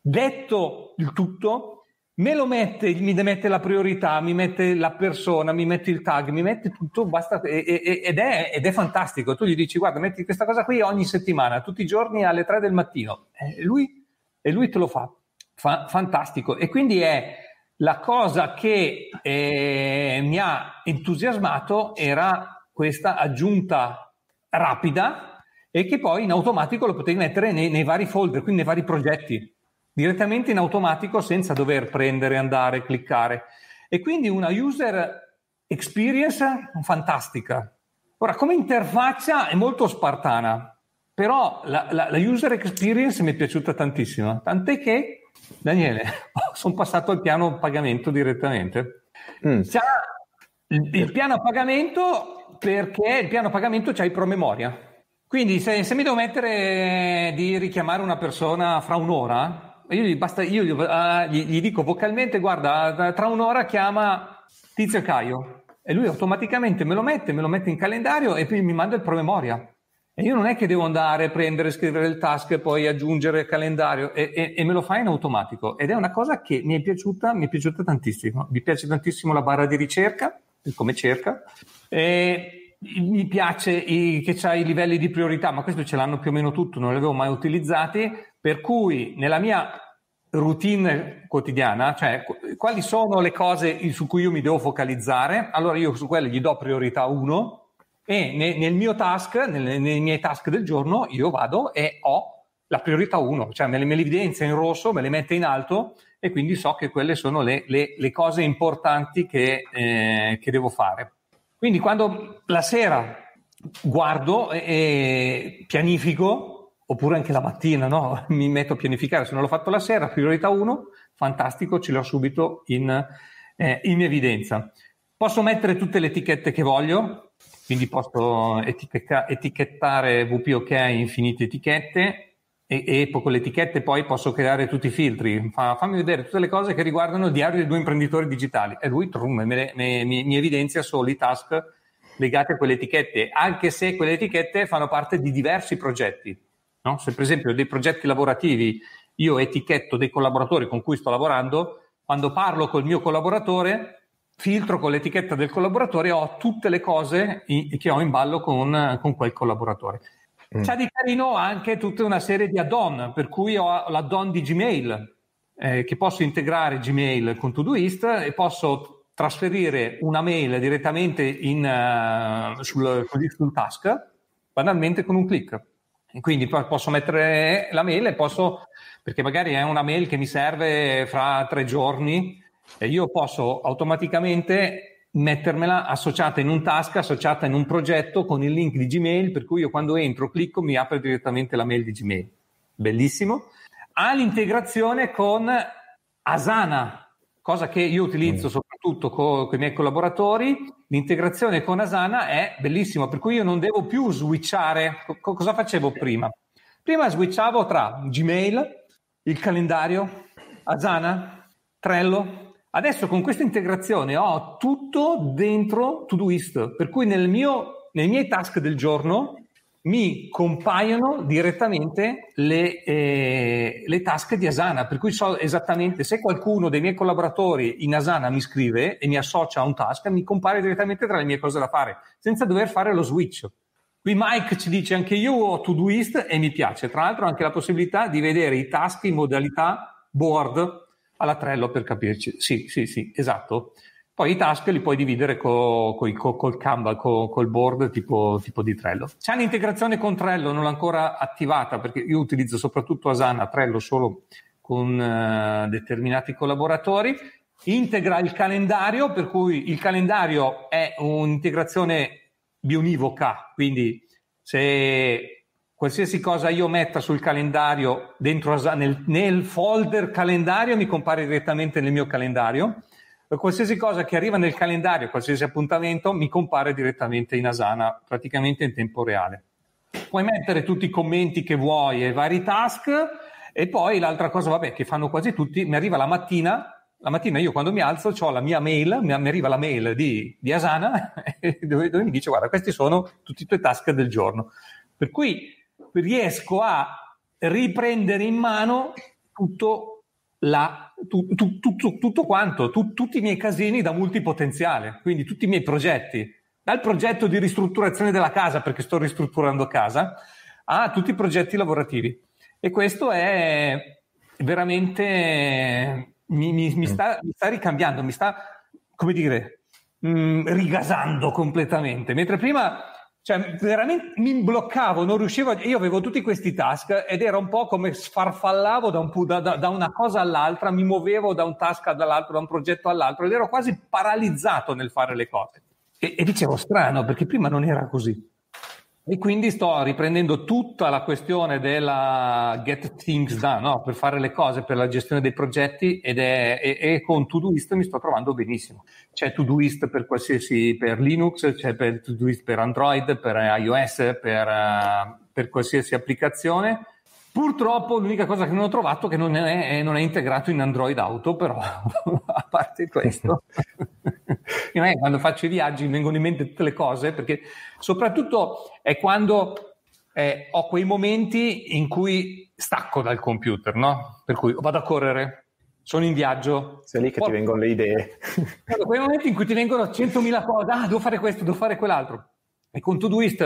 Speaker 1: detto il tutto, me lo mette, mi mette la priorità, mi mette la persona, mi mette il tag, mi mette tutto, basta, e, e, ed, è, ed, è, fantastico. Tu gli dici, guarda, metti questa cosa qui ogni settimana, tutti i giorni alle 3 del mattino. E lui, e lui te lo fa. fa. Fantastico. E quindi è la cosa che eh, mi ha entusiasmato era questa aggiunta rapida e che poi in automatico lo potevi mettere nei, nei vari folder, quindi nei vari progetti, direttamente in automatico senza dover prendere, andare, cliccare. E quindi una user experience fantastica. Ora, come interfaccia è molto spartana, però la, la, la user experience mi è piaciuta tantissimo, tant'è che, Daniele, sono passato al piano pagamento direttamente. Mm. C'ha il, il piano pagamento perché il piano pagamento c'ha i promemoria. Quindi se, se mi devo mettere di richiamare una persona fra un'ora, io gli, basta, io gli, uh, gli, gli dico vocalmente, guarda, tra un'ora chiama Tizio Caio e lui automaticamente me lo mette, me lo mette in calendario e poi mi manda il promemoria. E io non è che devo andare, prendere, scrivere il task e poi aggiungere il calendario e, e, e, me lo fa in automatico. Ed è una cosa che mi è piaciuta, mi è piaciuta tantissimo. Mi piace tantissimo la barra di ricerca, come cerca. E mi piace i, che c'ha i livelli di priorità, ma questo ce l'hanno più o meno tutto, non li avevo mai utilizzati, per cui nella mia routine quotidiana, cioè quali sono le cose su cui io mi devo focalizzare, allora io su quelle gli do priorità 1 e ne, nel mio task, nelle, nei miei task del giorno, io vado e ho la priorità 1, cioè me le, me le evidenzia in rosso, me le mette in alto e quindi so che quelle sono le, le, le cose importanti che, eh, che devo fare. Quindi quando la sera guardo e, pianifico, oppure anche la mattina, no? mi metto a pianificare, se non l'ho fatto la sera, priorità 1, fantastico, ce l'ho subito in, eh, in evidenza. Posso mettere tutte le etichette che voglio, quindi posso etichetta, etichettare WPOK infinite etichette, e, e con le etichette poi posso creare tutti i filtri, Fa, fammi vedere tutte le cose che riguardano il diario dei due imprenditori digitali e lui trum, me, me, mi, mi, evidenzia solo i task legati a quelle etichette, anche se quelle etichette fanno parte di diversi progetti. No? Se per esempio dei progetti lavorativi io etichetto dei collaboratori con cui sto lavorando, quando parlo col mio collaboratore filtro con l'etichetta del collaboratore e ho tutte le cose che ho in ballo con, con quel collaboratore. Mm. C'è di carino anche tutta una serie di add-on, per cui ho l'add-on di Gmail, eh, che posso integrare Gmail con Todoist e posso trasferire una mail direttamente in, uh, sul, sul task, banalmente con un clic. E quindi posso mettere la mail e posso, perché magari è una mail che mi serve fra tre giorni, e io posso automaticamente mettermela associata in un task, associata in un progetto con il link di Gmail, per cui io quando entro clicco mi apre direttamente la mail di Gmail. Bellissimo. Ha l'integrazione con Asana, cosa che io utilizzo mm. soprattutto co- con i miei collaboratori. L'integrazione con Asana è bellissima, per cui io non devo più switchare. Co- cosa facevo prima? Prima switchavo tra Gmail, il calendario, Asana, Trello, Adesso con questa integrazione ho tutto dentro Todoist, per cui nel mio, nei miei task del giorno mi compaiono direttamente le, eh, le task di Asana, per cui so esattamente se qualcuno dei miei collaboratori in Asana mi scrive e mi associa a un task, mi compare direttamente tra le mie cose da fare, senza dover fare lo switch. Qui Mike ci dice anche io ho Todoist e mi piace, tra l'altro anche la possibilità di vedere i task in modalità board, alla Trello per capirci. Sì, sì, sì, esatto. Poi i task li puoi dividere co, co, co, col Canva, col board tipo, tipo, di Trello. C'è un'integrazione con Trello, non l'ho ancora attivata perché io utilizzo soprattutto Asana, Trello solo con eh, determinati collaboratori. Integra il calendario, per cui il calendario è un'integrazione bionivoca, quindi se qualsiasi cosa io metta sul calendario, dentro, nel, nel, folder calendario mi compare direttamente nel mio calendario, qualsiasi cosa che arriva nel calendario, qualsiasi appuntamento, mi compare direttamente in Asana, praticamente in tempo reale. Puoi mettere tutti i commenti che vuoi e vari task e poi l'altra cosa, vabbè, che fanno quasi tutti, mi arriva la mattina la mattina io quando mi alzo ho la mia mail, mi arriva la mail di, di Asana dove, dove, mi dice guarda questi sono tutti i tuoi task del giorno. Per cui riesco a riprendere in mano tutto, la, tu, tu, tu, tutto quanto, tutti i miei casini da multipotenziale, quindi tutti i miei progetti, dal progetto di ristrutturazione della casa, perché sto ristrutturando casa, a tutti i progetti lavorativi. E questo è veramente, mi, mi, mi, sta, mi sta, ricambiando, mi sta, come dire, mh, mm, rigasando completamente, mentre prima cioè, veramente mi bloccavo, non riuscivo. Io avevo tutti questi task ed era un po' come sfarfallavo da, un da, da una cosa all'altra, mi muovevo da un task all'altro, da un progetto all'altro ed ero quasi paralizzato nel fare le cose. E, e dicevo strano perché prima non era così. E quindi sto riprendendo tutta la questione della get things done, no? per fare le cose, per la gestione dei progetti ed è, e, e con Todoist mi sto trovando benissimo. C'è Todoist per qualsiasi, per Linux, c'è per Todoist per Android, per iOS, per, eh, per qualsiasi applicazione Purtroppo l'unica cosa che non ho trovato è che non è, non è integrato in Android Auto, però a parte questo, eh, quando faccio i viaggi mi vengono in mente tutte le cose, perché soprattutto è quando eh, ho quei momenti in cui stacco dal computer, no? Per cui vado a correre, sono in viaggio. Sei lì che Poi, ti vengono le idee. quei momenti in cui ti vengono 100.000 cose, ah, devo fare questo, devo fare quell'altro. E con Todoist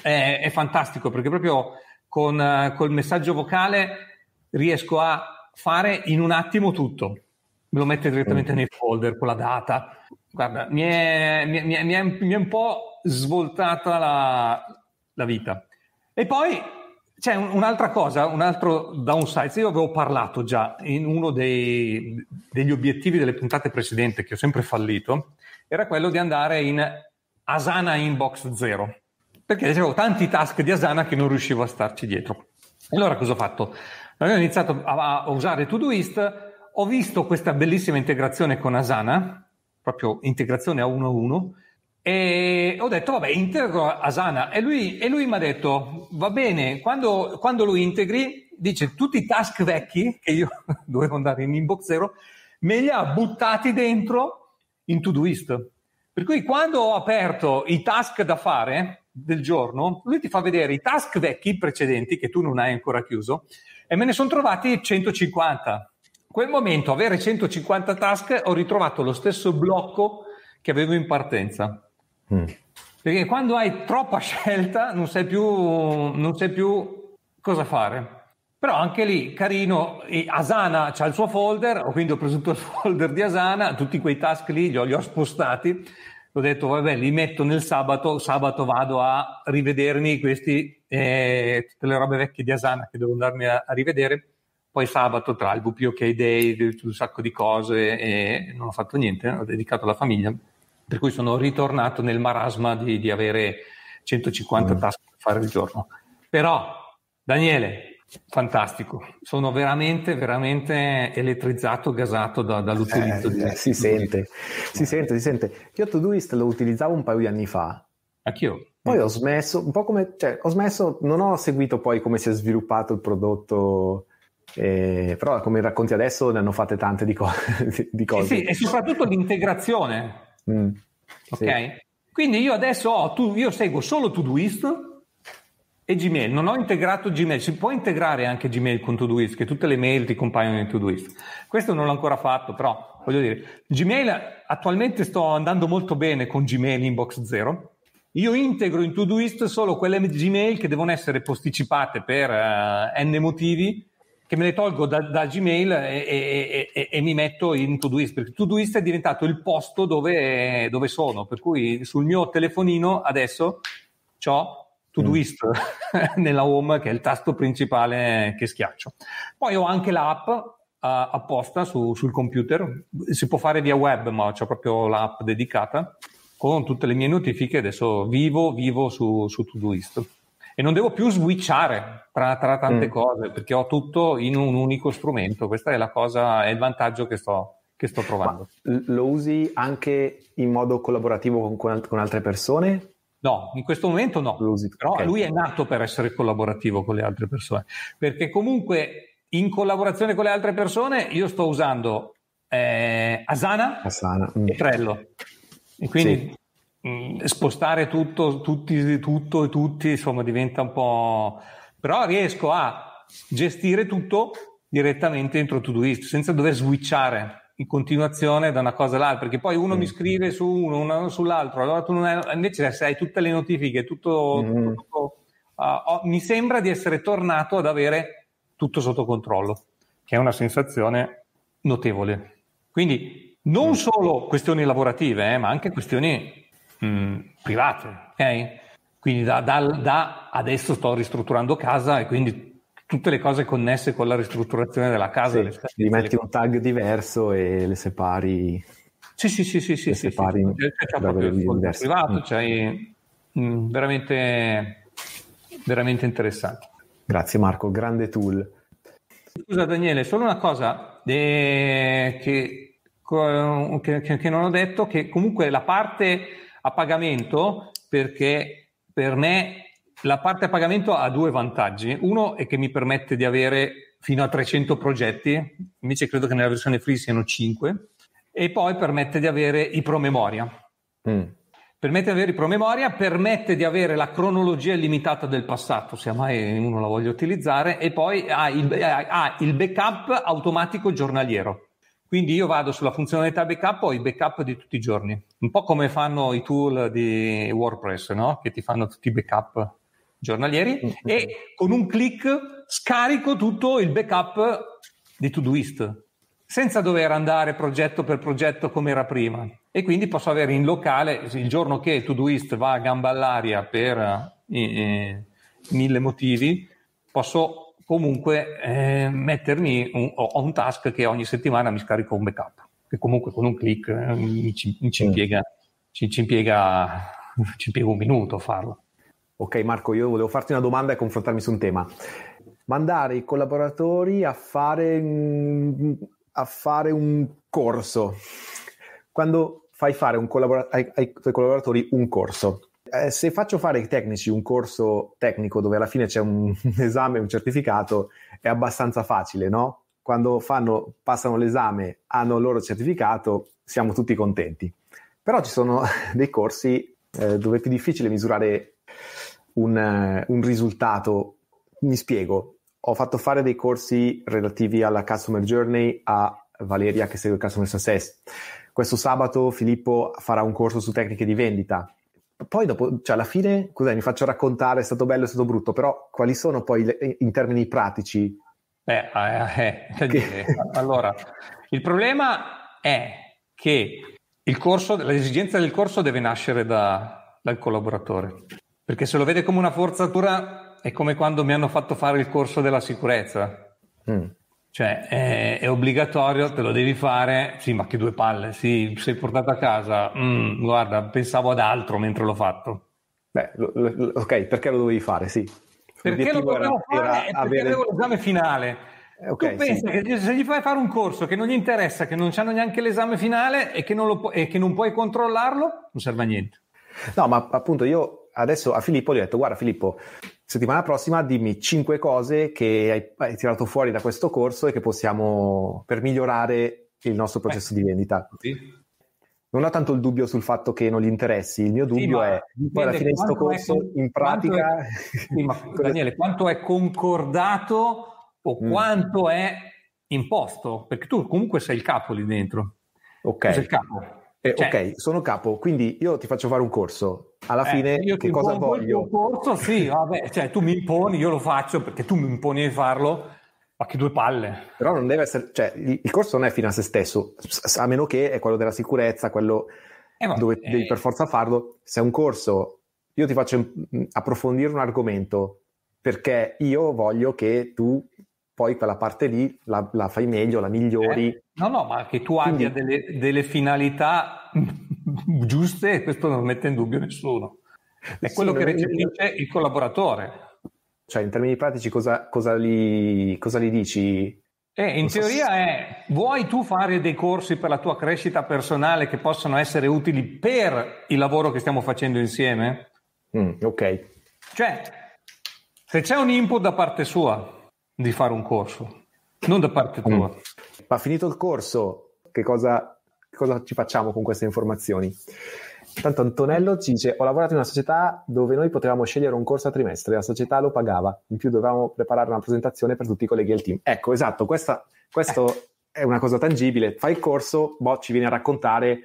Speaker 1: è, eh, è fantastico perché proprio con uh, col messaggio vocale riesco a fare in un attimo tutto. Me lo mette direttamente mm. nei folder con la data. Guarda, mi è, mi, mi, mi, è, mi è, un po' svoltata la, la vita. E poi c'è un, un'altra cosa, un altro downside. Io avevo parlato già in uno dei, degli obiettivi delle puntate precedenti, che ho sempre fallito, era quello di andare in Asana Inbox Zero perché avevo tanti task di Asana che non riuscivo a starci dietro. Allora cosa ho fatto? Allora ho iniziato a, a usare Todoist, ho visto questa bellissima integrazione con Asana, proprio integrazione a uno a uno, e ho detto vabbè integro Asana e lui, e lui mi ha detto va bene, quando, quando lo integri dice tutti i task vecchi che io dovevo andare in inbox zero me li ha buttati dentro in Todoist. Per cui quando ho aperto i task da fare, del giorno, lui ti fa vedere i task vecchi precedenti che tu non hai ancora chiuso e me ne sono trovati 150. quel momento, avere 150 task, ho ritrovato lo stesso blocco che avevo in partenza. Mm. Perché quando hai troppa scelta non sai più, non sai più cosa fare. Però anche lì, carino, Asana ha il suo folder, quindi ho preso tutto il folder di Asana, tutti quei task lì li ho, li ho spostati ho detto vabbè li metto nel sabato, sabato vado a rivedermi questi, eh, tutte le robe vecchie di Asana che devo andarmi a, a rivedere, poi sabato tra il VPOK Day, un sacco di cose e non ho fatto niente, ho dedicato alla famiglia, per cui sono ritornato nel marasma di, di avere 150 mm. task da
Speaker 2: fare al giorno.
Speaker 1: Però, Daniele, Fantastico, sono veramente, veramente elettrizzato, gasato da, dall'utilizzo. Eh, di... Eh, si
Speaker 2: sente, si sente, si sente. Io Todoist lo utilizzavo un paio di anni fa. Anch'io. Poi ho smesso, un po' come, cioè, ho smesso, non ho seguito poi come si è sviluppato il prodotto, eh, però come racconti adesso ne hanno fatte tante di, co- di cose. Sì, sì, e
Speaker 1: soprattutto l'integrazione.
Speaker 2: Mm, ok? Sì.
Speaker 1: Quindi io adesso ho, tu, io seguo solo Todoist, e Gmail. Non ho integrato Gmail, si può integrare anche Gmail con Todoist, che tutte le mail ti compaiono in Todoist. Questo non l'ho ancora fatto, però voglio dire, Gmail attualmente sto andando molto bene con Gmail Inbox 0. Io integro in Todoist solo quelle Gmail che devono essere posticipate per uh, n motivi, che me le tolgo da, da Gmail e, e, e, e, mi metto in Todoist, perché Todoist è diventato il posto dove, dove sono, per cui sul mio telefonino adesso ho Todoist mm. nella home che è il tasto principale che schiaccio. Poi ho anche l'app uh, apposta su, sul computer, si può fare via web, ma ho proprio l'app dedicata con tutte le mie notifiche. Adesso vivo, vivo su, su Todoist e non devo più switchare tra, tra tante mm. cose perché ho tutto in un unico strumento. Questo è, cosa, è il vantaggio che sto, che sto provando.
Speaker 2: Ma lo usi anche in modo collaborativo con, con altre persone? No, in questo momento no.
Speaker 1: Però okay. lui è nato per essere collaborativo con le altre persone, perché comunque in collaborazione con le altre persone io sto usando eh, Asana, Asana. Mm. e Trello. E quindi sì. mh, mm, spostare tutto, tutti, tutto e tutti, insomma, diventa un po'... Però riesco a gestire tutto direttamente dentro Todoist senza dover switchare in continuazione da una cosa all'altra, perché poi uno mm. mi scrive su uno, uno sull'altro, allora tu non hai, invece se hai tutte le notifiche, tutto, mm. tutto, uh, ho, mi sembra di essere tornato ad avere tutto sotto controllo, che è una sensazione notevole. Quindi non mm. solo questioni lavorative, eh, ma anche questioni mm, private, ok? Quindi da, da, da adesso sto ristrutturando casa e quindi tutte le cose connesse con la ristrutturazione della casa. Sì, gli metti un
Speaker 2: tag diverso e le separi. Sì, sì, sì, sì, sì, sì, separi sì. C'è, c'è proprio il fondo privato, mm.
Speaker 1: cioè, mh, mm, veramente, veramente interessante.
Speaker 2: Grazie Marco, grande tool.
Speaker 1: Scusa Daniele, solo una cosa eh, che, che, che non ho detto, che comunque la parte a pagamento, perché per me la parte a pagamento ha due vantaggi. Uno è che mi permette di avere fino a 300 progetti, invece credo che nella versione free siano 5, e poi permette di avere i promemoria. Mm. Permette di avere i promemoria, permette di avere la cronologia illimitata del passato, se mai uno la voglia utilizzare, e poi ha il, ha il backup automatico giornaliero. Quindi io vado sulla funzionalità backup, ho i backup di tutti i giorni, un po' come fanno i tool di WordPress, no? che ti fanno tutti i backup giornalieri mm, e con un click scarico tutto il backup di Todoist senza dover andare progetto per progetto come era prima e quindi posso avere in locale il giorno che Todoist va a gamba all'aria per eh, eh mille motivi posso comunque eh, mettermi un, ho un task che ogni settimana mi scarico un backup che comunque con un click eh, mi,
Speaker 2: ci, mi ci, mm. impiega, ci, ci impiega ci impiego un minuto a farlo Ok Marco, io volevo farti una domanda e confrontarmi su un tema. Mandare i collaboratori a fare, a fare un corso. Quando fai fare collabora- ai, tuoi collaboratori un corso, eh, se faccio fare ai tecnici un corso tecnico dove alla fine c'è un, un esame, un certificato, è abbastanza facile, no? Quando fanno, passano l'esame, hanno il loro certificato, siamo tutti contenti. Però ci sono dei corsi eh, dove è più difficile misurare un, un risultato. Mi spiego, ho fatto fare dei corsi relativi alla Customer Journey a Valeria che segue il Customer Success. Questo sabato Filippo farà un corso su tecniche di vendita. Poi dopo, cioè alla fine, cos'è, mi faccio raccontare, è stato bello, è stato brutto, però quali sono poi le, in termini pratici?
Speaker 1: Beh, eh, eh, che... Eh, allora, il problema è che corso, l'esigenza del corso deve nascere da, dal collaboratore. Perché se lo vede come una forzatura è come quando mi hanno fatto fare il corso della sicurezza. Mm. Cioè è, è, obbligatorio, te lo devi fare, sì ma che due palle, sì, sei portato a casa, mm, guarda, pensavo ad altro mentre l'ho fatto.
Speaker 2: Beh, lo, lo, ok, perché lo dovevi fare, sì. Perché lo dovevo era, fare? Era avere... avevo l'esame
Speaker 1: finale. Eh, okay, tu pensi sì. che se gli fai fare un corso che non gli interessa, che non hanno neanche l'esame finale e che, non, lo, e che
Speaker 2: non puoi controllarlo, non serve a niente. No, ma appunto io adesso a Filippo gli ho detto guarda Filippo, settimana prossima dimmi 5 cose che hai, hai tirato fuori da questo corso e che possiamo per migliorare il nostro processo eh. di vendita. Sì. Non ho tanto il dubbio sul fatto che non gli interessi, il mio dubbio sì, è poi alla fine di questo corso è, in pratica...
Speaker 1: è, sì, ma, Daniele, quanto è concordato o mm. quanto è imposto? Perché tu comunque sei il capo lì dentro. Ok. Tu sei il capo eh, cioè, ok,
Speaker 2: sono capo, quindi io ti faccio fare un corso. Alla eh, fine, io che cosa voglio? Un corso,
Speaker 1: sì, vabbè, cioè tu mi imponi, io lo faccio perché tu mi imponi di farlo, ma che due palle.
Speaker 2: Però non deve essere, cioè il corso non è fino a se stesso, a meno che è quello della sicurezza, quello eh, ma, dove devi per forza farlo. Se è un corso, io ti faccio mm, approfondire un argomento perché io voglio che tu poi quella parte lì la, la fai meglio, la migliori. Eh,
Speaker 1: no, no, ma che tu Quindi, abbia delle, delle finalità giuste, questo non mette in dubbio nessuno. È quello che recepisce il collaboratore.
Speaker 2: Cioè, in termini pratici, cosa, cosa, li, cosa li dici?
Speaker 1: Eh, in non teoria so se... è, vuoi tu fare dei corsi per la tua crescita personale che possono essere utili per il lavoro che stiamo facendo insieme?
Speaker 2: Mm, ok.
Speaker 1: Cioè, se c'è un input da parte sua, di fare un corso, non da parte mm. tua.
Speaker 2: Ma finito il corso, che cosa, che cosa ci facciamo con queste informazioni? Tanto Antonello ci dice: Ho lavorato in una società dove noi potevamo scegliere un corso a trimestre, la società lo pagava, in più dovevamo preparare una presentazione per tutti i colleghi del team. Ecco, esatto, questa, questo eh. è una cosa tangibile. Fai il corso, boh, ci viene a raccontare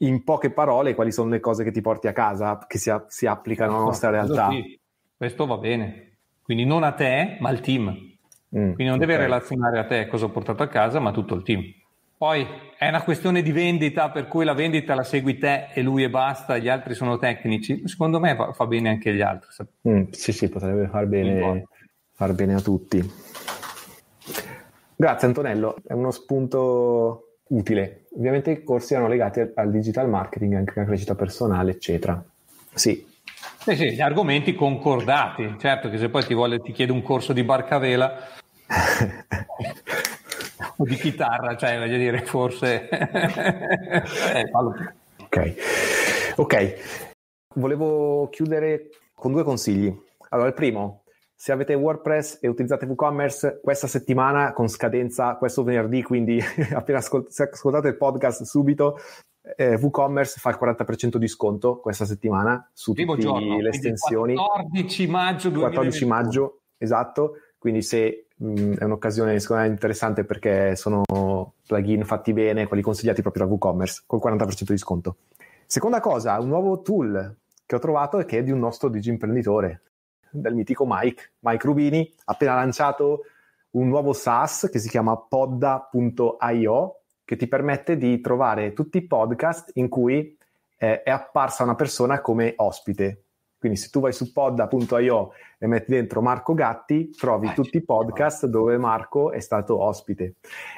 Speaker 2: in poche parole quali sono le cose che ti porti a casa, che si, si applicano alla nostra realtà. Questo, sì.
Speaker 1: questo va bene. Quindi non a te, ma al team. Mm, Quindi non okay. deve relazionare a te cosa ho portato a casa, ma tutto il team. Poi è una questione di vendita, per cui la vendita la segui te e lui e basta, gli altri sono tecnici. Secondo me fa, fa bene anche gli altri.
Speaker 2: Mm, sì, sì, potrebbe far bene, far bene a tutti. Grazie Antonello, è uno spunto utile. Ovviamente i corsi erano legati al, al digital marketing, anche alla crescita personale, eccetera. Sì,
Speaker 1: sì, sì, gli argomenti concordati, certo che se poi ti, vuole, ti chiede un corso di barcavela o di chitarra, cioè voglio dire, forse... eh,
Speaker 2: ok, ok. Volevo chiudere con due consigli. Allora, il primo, se avete WordPress e utilizzate WooCommerce questa settimana con scadenza questo venerdì, quindi appena ascolt- ascoltate il podcast subito eh, WooCommerce fa il 40% di sconto questa settimana su tutte le estensioni. 14 maggio 2021. 14 maggio, esatto. Quindi se mh, mm, è un'occasione secondo me interessante perché sono plugin fatti bene, quelli consigliati proprio da WooCommerce, col 40% di sconto. Seconda cosa, un nuovo tool che ho trovato e che è di un nostro digimprenditore, del mitico Mike, Mike Rubini, appena lanciato un nuovo SaaS che si chiama podda.io, che ti permette di trovare tutti i podcast in cui eh, è apparsa una persona come ospite. Quindi se tu vai su pod.io e metti dentro Marco Gatti, trovi ah, tutti i certo. podcast dove Marco è stato ospite.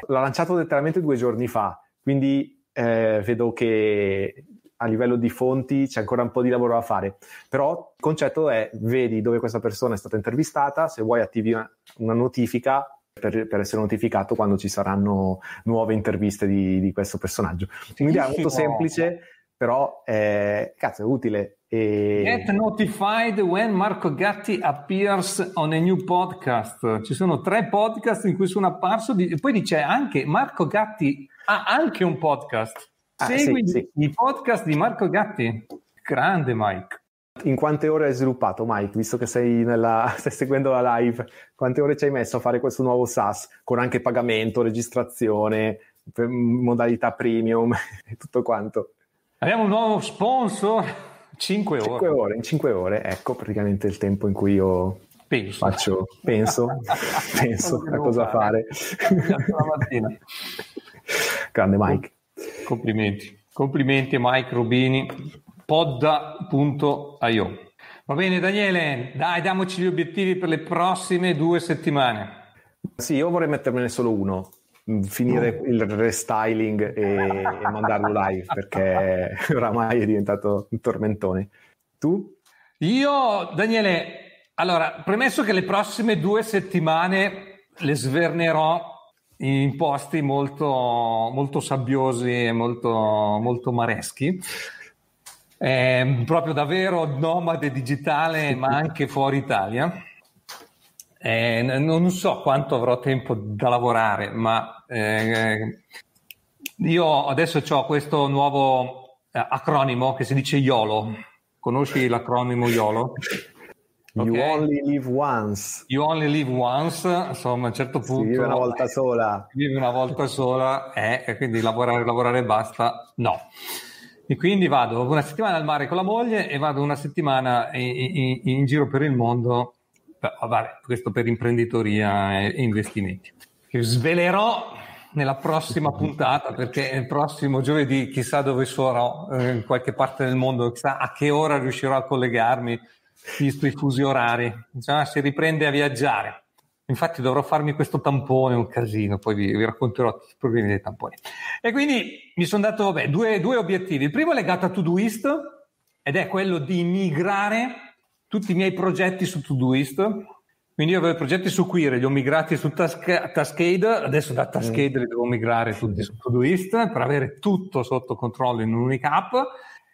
Speaker 2: L'ha lanciato letteralmente due giorni fa, quindi eh, vedo che a livello di fonti c'è ancora un po' di lavoro da fare, però il concetto è vedi dove questa persona è stata intervistata, se vuoi attivi una, una notifica per, per, essere notificato quando ci saranno nuove interviste di, di questo personaggio. Quindi è molto semplice, però eh, cazzo, è utile. E... Get
Speaker 1: notified when Marco Gatti appears on a new podcast. Ci sono tre podcast in cui sono apparso. Di... Poi dice anche Marco Gatti ha anche un podcast. Ah, Segui sì, sì. i podcast di Marco Gatti. Grande Mike.
Speaker 2: In quante ore hai sviluppato, Mike, visto che nella... stai seguendo la live? Quante ore ci hai messo a fare questo nuovo SaaS con anche pagamento, registrazione, modalità premium e tutto quanto? Abbiamo un nuovo sponsor? 5 ore. 5 ore, in 5 ore, ecco praticamente il tempo in cui io penso, faccio, penso, penso a cosa fare. fare. Grande Mike. Complimenti. Complimenti
Speaker 1: Mike Rubini podda.io. Va bene Daniele, dai damoci gli obiettivi per le prossime due settimane.
Speaker 2: Sì, io vorrei mettermene solo uno, mm, finire uh. il restyling e, e mandarlo live perché oramai è diventato un tormentone. Tu? Io, Daniele,
Speaker 1: allora, premesso che le prossime due settimane le svernerò in posti molto, molto sabbiosi e molto, molto mareschi eh, proprio davvero nomade digitale, ma anche fuori Italia. Eh, non so quanto avrò tempo da lavorare, ma eh, io adesso ho questo nuovo eh, acronimo che si dice IOLO. Conosci l'acronimo YOLO? You only live once. You only live once, insomma, a un certo punto. Si vive una
Speaker 2: volta eh, sola.
Speaker 1: Si vive una volta sola, eh, e quindi lavorare, lavorare e basta, no. E quindi vado una settimana al mare con la moglie e vado una settimana in, in, in giro per il mondo, oh, questo per imprenditoria e, investimenti. Che svelerò nella prossima puntata perché il prossimo giovedì chissà dove sarò eh, in qualche parte del mondo chissà a che ora riuscirò a collegarmi visto i fusi orari insomma si riprende a viaggiare Infatti dovrò farmi questo tampone, un casino, poi vi, vi racconterò tutti i problemi dei tamponi. E quindi mi sono dato vabbè, due, due obiettivi. Il primo è legato a Todoist ed è quello di migrare tutti i miei progetti su Todoist. Quindi io avevo i progetti su Query, li ho migrati su Task- Taskade, adesso da Taskade mm. li devo migrare tutti su Todoist per avere tutto sotto controllo in un'unica app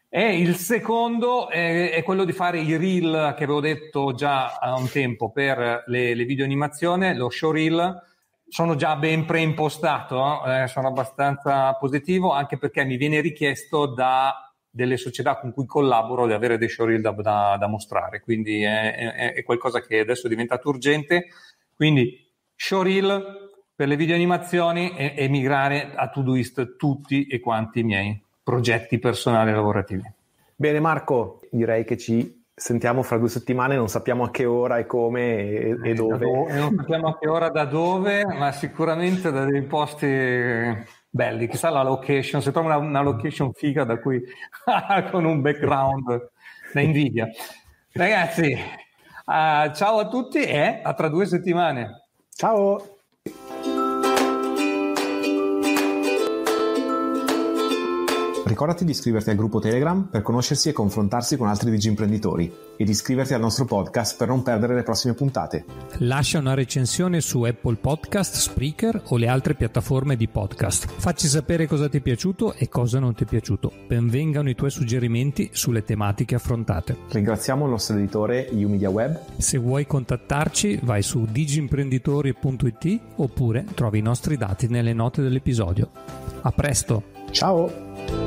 Speaker 1: e il secondo è, eh, è, quello di fare i reel che avevo detto già a un tempo per le, le video animazione, lo show reel. Sono già ben preimpostato, eh, eh sono abbastanza positivo, anche perché mi viene richiesto da delle società con cui collaboro di avere dei showreel da, da, da mostrare. Quindi è, è, è, qualcosa che adesso è diventato urgente. Quindi showreel per le video animazioni e, e migrare a Todoist tutti e quanti i miei progetti personali
Speaker 2: e lavorativi. Bene Marco, direi che ci sentiamo fra due settimane, non sappiamo a che ora e come e, e eh, dove. Do- non
Speaker 1: sappiamo a che ora da dove, ma sicuramente da dei posti belli, chissà la location, se trovo una, una location figa da cui con un background da invidia. Ragazzi, uh, ciao a tutti e a tra due settimane.
Speaker 2: Ciao! Ricordati di iscriverti al gruppo Telegram per conoscersi e confrontarsi con altri digimprenditori e di iscriverti al nostro podcast per non perdere le prossime puntate.
Speaker 1: Lascia una recensione su Apple Podcast, Spreaker o le altre piattaforme
Speaker 2: di podcast.
Speaker 1: Facci sapere cosa ti è piaciuto e cosa non ti è piaciuto. Benvengano i tuoi suggerimenti sulle tematiche affrontate.
Speaker 2: Ringraziamo il nostro editore Umedia Web.
Speaker 1: Se vuoi contattarci vai su digimprenditori.it oppure trovi i nostri dati nelle note dell'episodio. A presto!
Speaker 2: Ciao!